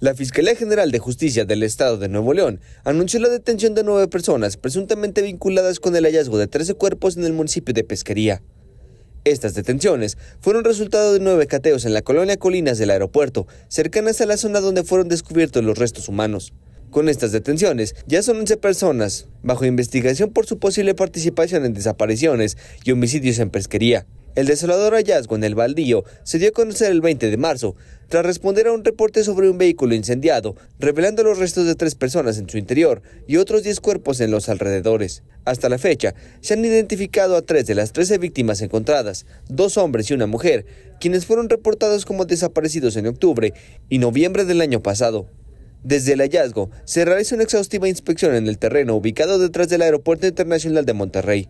La Fiscalía General de Justicia del Estado de Nuevo León anunció la detención de nueve personas presuntamente vinculadas con el hallazgo de 13 cuerpos en el municipio de Pesquería. Estas detenciones fueron resultado de nueve cateos en la colonia Colinas del aeropuerto, cercanas a la zona donde fueron descubiertos los restos humanos. Con estas detenciones, ya son 11 personas bajo investigación por su posible participación en desapariciones y homicidios en pesquería. El desolador hallazgo en el baldío se dio a conocer el 20 de marzo, tras responder a un reporte sobre un vehículo incendiado, revelando los restos de tres personas en su interior y otros diez cuerpos en los alrededores. Hasta la fecha, se han identificado a tres de las 13 víctimas encontradas, dos hombres y una mujer, quienes fueron reportados como desaparecidos en octubre y noviembre del año pasado. Desde el hallazgo, se realiza una exhaustiva inspección en el terreno ubicado detrás del Aeropuerto Internacional de Monterrey.